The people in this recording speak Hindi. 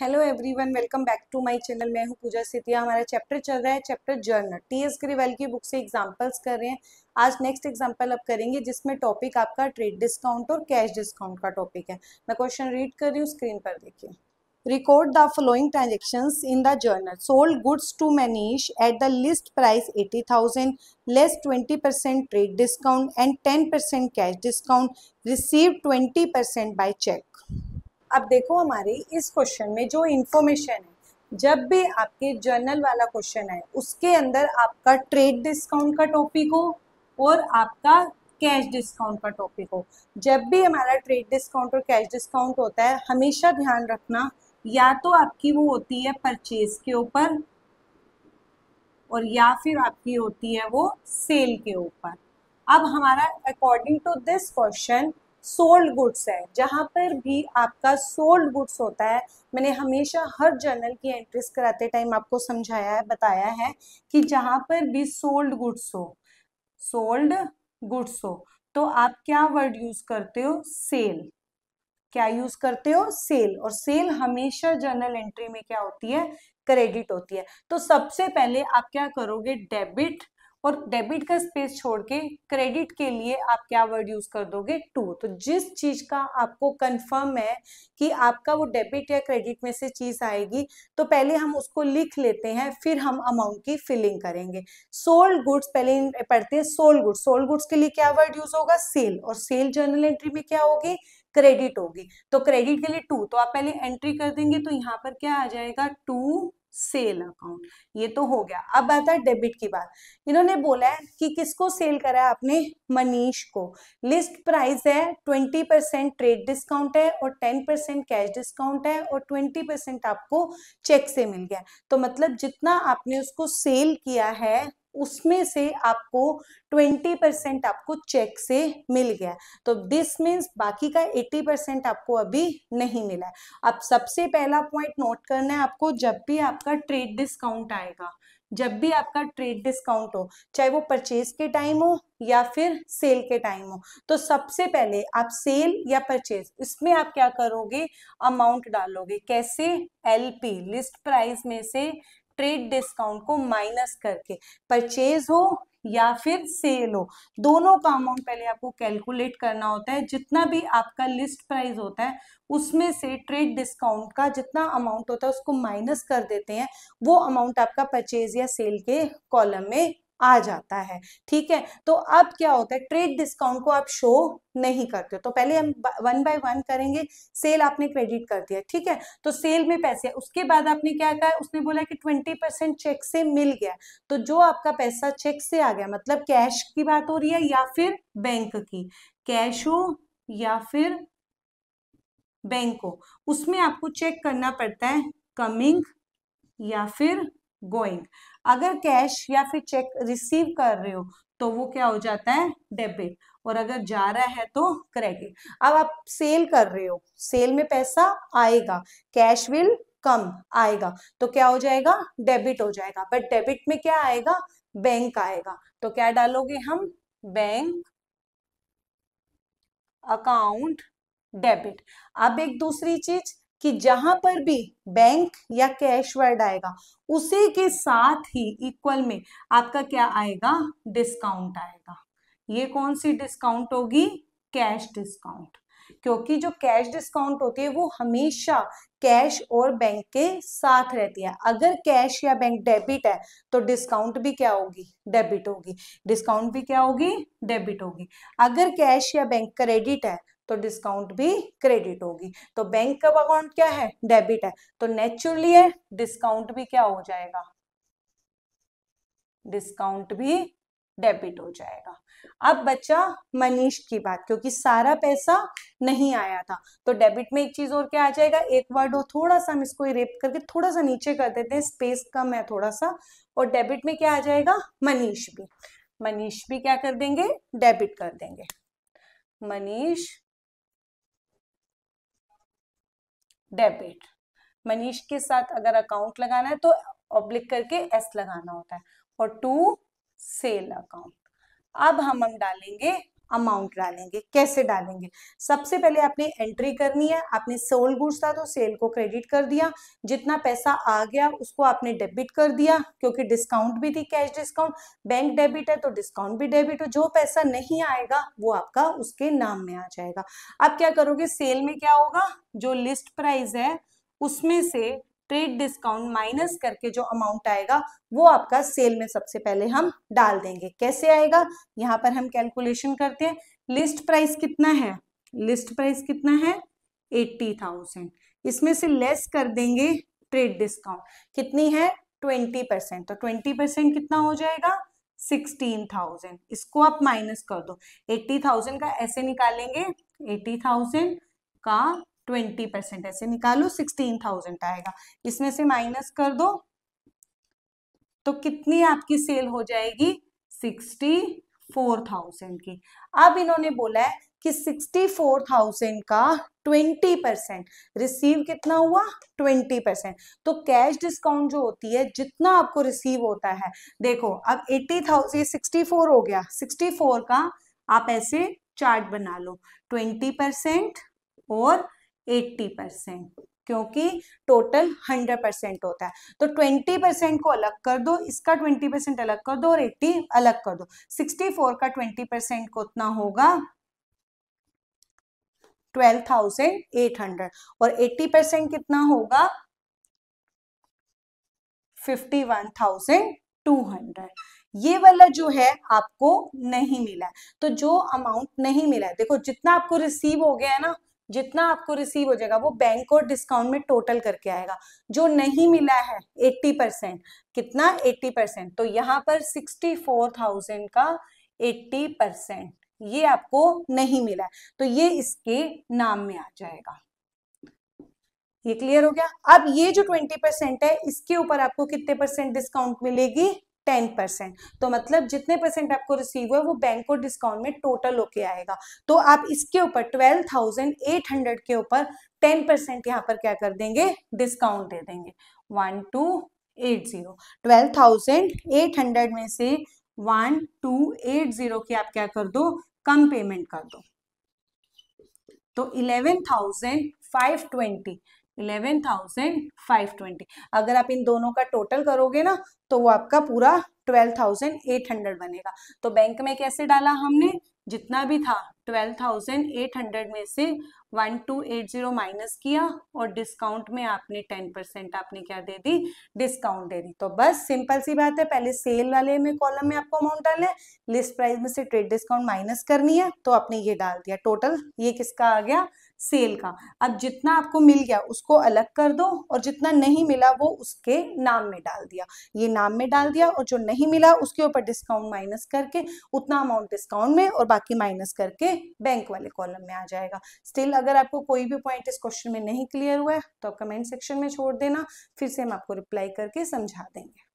hello everyone welcome back to my channel मैं हूं पूजा सितिया हमारा चैप्टर चल रहा है chapter journal T S Grewal की बुक से एग्जांपल्स कर रहे हैं आज नेक्स्ट एग्जांपल अब करेंगे जिसमें टॉपिक आपका ट्रेड डिस्काउंट और कैश डिस्काउंट का टॉपिक है मैं क्वेश्चन रीड कर रही हूँ स्क्रीन पर देखिए record the following in the journal sold goods to Manish at the list price eighty thousand less twenty percent trade discount and ten percent cash discount receive twenty percent by cheque अब देखो हमारे इस क्वेश्चन में जो इन्फॉर्मेशन है जब भी आपके जर्नल वाला क्वेश्चन है उसके अंदर आपका ट्रेड डिस्काउंट का टॉपिक हो और आपका कैश डिस्काउंट का टॉपिक हो जब भी हमारा ट्रेड डिस्काउंट और कैश डिस्काउंट होता है हमेशा ध्यान रखना या तो आपकी वो होती है परचेज के ऊपर और या फिर आपकी होती है वो सेल के ऊपर अब हमारा according to this question sold goods है जहाँ पर भी आपका सोल्ड गुड्स होता है मैंने हमेशा हर जर्नल की एंट्रीज कराते टाइम आपको समझाया है बताया है कि जहाँ पर भी सोल्ड गुड्स हो सोल्ड गुड्स हो तो आप क्या वर्ड यूज करते हो सेल क्या यूज करते हो सेल और सेल हमेशा जर्नल एंट्री में क्या होती है क्रेडिट होती है तो सबसे पहले आप क्या करोगे डेबिट और डेबिट का स्पेस छोड़ के क्रेडिट के लिए आप क्या वर्ड यूज कर दोगे टू तो जिस चीज का आपको कंफर्म है कि आपका वो डेबिट या क्रेडिट में से चीज आएगी तो पहले हम उसको लिख लेते हैं फिर हम अमाउंट की फिलिंग करेंगे सोल्ड गुड्स पहले पढ़ते हैं सोल्ड गुड्स सोल्ड गुड्स के लिए क्या वर्ड यूज होगा सेल और सेल जर्नल एंट्री में क्या होगी क्रेडिट होगी तो क्रेडिट के लिए टू तो आप पहले एंट्री कर देंगे तो यहाँ पर क्या आ जाएगा टू सेल अकाउंट ये तो हो गया अब आता है डेबिट की बात इन्होंने बोला है कि किसको सेल करा है आपने मनीष को लिस्ट प्राइस है ट्वेंटी परसेंट ट्रेड डिस्काउंट है और टेन परसेंट कैश डिस्काउंट है और ट्वेंटी परसेंट आपको चेक से मिल गया तो मतलब जितना आपने उसको सेल किया है उसमें से आपको 20 परसेंट आपको चेक से मिल गया तो दिस मीन्स बाकी का 80 परसेंट आपको अभी नहीं मिला है अब सबसे पहला पॉइंट नोट करना है आपको जब भी आपका ट्रेड डिस्काउंट आएगा जब भी आपका ट्रेड डिस्काउंट हो चाहे वो परचेज के टाइम हो या फिर सेल के टाइम हो तो सबसे पहले आप सेल या परचेज इसमें आप क्या करोगे अमाउंट डालोगे कैसे एलपी लिस्ट प्राइस में से ट्रेड डिस्काउंट को माइनस करके परचेज हो या फिर सेल हो दोनों का अमाउंट पहले आपको कैलकुलेट करना होता है जितना भी आपका लिस्ट प्राइस होता है उसमें से ट्रेड डिस्काउंट का जितना अमाउंट होता है उसको माइनस कर देते हैं वो अमाउंट आपका परचेज या सेल के कॉलम में आ जाता है ठीक है तो अब क्या होता है ट्रेड डिस्काउंट को आप शो नहीं करते हो तो पहले हम वन बाय वन करेंगे सेल आपने क्रेडिट कर दिया ठीक है तो सेल में पैसे उसके बाद आपने क्या कहा उसने बोला कि ट्वेंटी परसेंट चेक से मिल गया तो जो आपका पैसा चेक से आ गया मतलब कैश की बात हो रही है या फिर बैंक की कैश हो या फिर बैंक हो उसमें आपको चेक करना पड़ता है कमिंग या फिर गोइंग अगर कैश या फिर चेक रिसीव कर रहे हो तो वो क्या हो जाता है डेबिट और अगर जा रहा है तो क्रेडिट अब आप सेल कर रहे हो सेल में पैसा आएगा कैश विल कम आएगा तो क्या हो जाएगा डेबिट हो जाएगा बट डेबिट में क्या आएगा बैंक आएगा तो क्या डालोगे हम बैंक अकाउंट डेबिट अब एक दूसरी चीज कि जहां पर भी बैंक या कैश वर्ड आएगा उसी के साथ ही इक्वल में आपका क्या आएगा डिस्काउंट आएगा ये कौन सी डिस्काउंट होगी कैश डिस्काउंट क्योंकि जो कैश डिस्काउंट होती है वो हमेशा कैश और बैंक के साथ रहती है अगर कैश या बैंक डेबिट है तो डिस्काउंट भी क्या होगी डेबिट होगी डिस्काउंट भी क्या होगी डेबिट होगी अगर कैश या बैंक क्रेडिट है तो डिस्काउंट भी क्रेडिट होगी तो बैंक का अकाउंट क्या है डेबिट है तो नेचुरली है डिस्काउंट भी क्या हो जाएगा डिस्काउंट भी डेबिट हो जाएगा अब बच्चा मनीष की बात क्योंकि सारा पैसा नहीं आया था तो डेबिट में एक चीज और क्या आ जाएगा एक वर्ड और थोड़ा सा हम इसको रेप करके थोड़ा सा नीचे कर देते हैं स्पेस कम है थोड़ा सा और डेबिट में क्या आ जाएगा मनीष भी मनीष भी क्या कर देंगे डेबिट कर देंगे मनीष डेबिट मनीष के साथ अगर अकाउंट लगाना है तो ऑब्लिक करके एस लगाना होता है और टू सेल अकाउंट अब हम हम डालेंगे अमाउंट डालेंगे कैसे डालेंगे सबसे पहले आपने एंट्री करनी है आपने सोल गुड्स था तो सेल को क्रेडिट कर दिया जितना पैसा आ गया उसको आपने डेबिट कर दिया क्योंकि डिस्काउंट भी थी कैश डिस्काउंट बैंक डेबिट है तो डिस्काउंट भी डेबिट हो जो पैसा नहीं आएगा वो आपका उसके नाम में आ जाएगा आप क्या करोगे सेल में क्या होगा जो लिस्ट प्राइस है उसमें से ट्रेड डिस्काउंट माइनस करके जो अमाउंट आएगा वो आपका सेल में सबसे पहले हम डाल देंगे कैसे आएगा यहाँ पर हम कैलकुलेशन करते हैं लिस्ट प्राइस कितना है लिस्ट प्राइस कितना है एट्टी थाउजेंड इसमें से लेस कर देंगे ट्रेड डिस्काउंट कितनी है ट्वेंटी परसेंट तो ट्वेंटी परसेंट कितना हो जाएगा सिक्सटीन थाउजेंड इसको आप माइनस कर दो एट्टी थाउजेंड का ऐसे निकालेंगे एट्टी थाउजेंड का ट्वेंटी परसेंट ऐसे निकालो सिक्सटीन थाउजेंड आएगा इसमें से माइनस कर दो तो कितनी आपकी सेल हो जाएगी सिक्सटी फोर थाउजेंड की अब इन्होंने बोला है कि सिक्सटी फोर थाउजेंड का ट्वेंटी परसेंट रिसीव कितना हुआ ट्वेंटी परसेंट तो कैश डिस्काउंट जो होती है जितना आपको रिसीव होता है देखो अब एट्टी थाउजेंड सिक्सटी फोर हो गया सिक्सटी फोर का आप ऐसे चार्ट बना लो ट्वेंटी परसेंट और एट्टी परसेंट क्योंकि टोटल हंड्रेड परसेंट होता है तो ट्वेंटी परसेंट को अलग कर दो इसका ट्वेंटी परसेंट अलग कर दो और एट्टी अलग कर दो सिक्सटी फोर का ट्वेंटी परसेंट को कितना होगा हंड्रेड और एट्टी परसेंट कितना होगा हंड्रेड ये वाला जो है आपको नहीं मिला तो जो अमाउंट नहीं मिला देखो जितना आपको रिसीव हो गया है ना जितना आपको रिसीव हो जाएगा वो बैंक और डिस्काउंट में टोटल करके आएगा जो नहीं मिला है 80 परसेंट कितना 80 परसेंट तो यहाँ पर 64,000 का 80 परसेंट ये आपको नहीं मिला तो ये इसके नाम में आ जाएगा ये क्लियर हो गया अब ये जो 20 परसेंट है इसके ऊपर आपको कितने परसेंट डिस्काउंट मिलेगी टेन परसेंट तो मतलब जितने परसेंट आपको रिसीव हुआ वो बैंक को डिस्काउंट में टोटल होके आएगा तो आप इसके ऊपर ट्वेल्व थाउजेंड एट हंड्रेड के ऊपर टेन परसेंट यहाँ पर क्या कर देंगे डिस्काउंट दे देंगे one two eight zero twelve thousand eight hundred में से वन टू एट जीरो की आप क्या कर दो कम पेमेंट कर दो तो eleven thousand five twenty eleven thousand five twenty अगर आप इन दोनों का टोटल करोगे ना तो वो आपका पूरा ट्वेल्व थाउजेंड एट हंड्रेड बनेगा तो बैंक में कैसे डाला हमने जितना भी था ट्वेल्व थाउजेंड एट हंड्रेड में से one two eight zero minus किया और डिस्काउंट में आपने टेन परसेंट आपने क्या दे दी डिस्काउंट दे दी तो बस सिंपल सी बात है पहले सेल वाले में कॉलम में आपको अमाउंट डालना है लिस्ट प्राइस में से ट्रेड डिस्काउंट माइनस करनी है तो आपने ये डाल दिया टोटल ये किसका आ गया सेल का अब जितना आपको मिल गया उसको अलग कर दो और जितना नहीं मिला वो उसके नाम में डाल दिया ये नाम में डाल दिया और जो नहीं मिला उसके ऊपर डिस्काउंट माइनस करके उतना अमाउंट डिस्काउंट में और बाकी माइनस करके बैंक वाले कॉलम में आ जाएगा स्टिल अगर आपको कोई भी पॉइंट इस क्वेश्चन में नहीं क्लियर हुआ है तो कमेंट सेक्शन में छोड़ देना फिर से हम आपको रिप्लाई करके समझा देंगे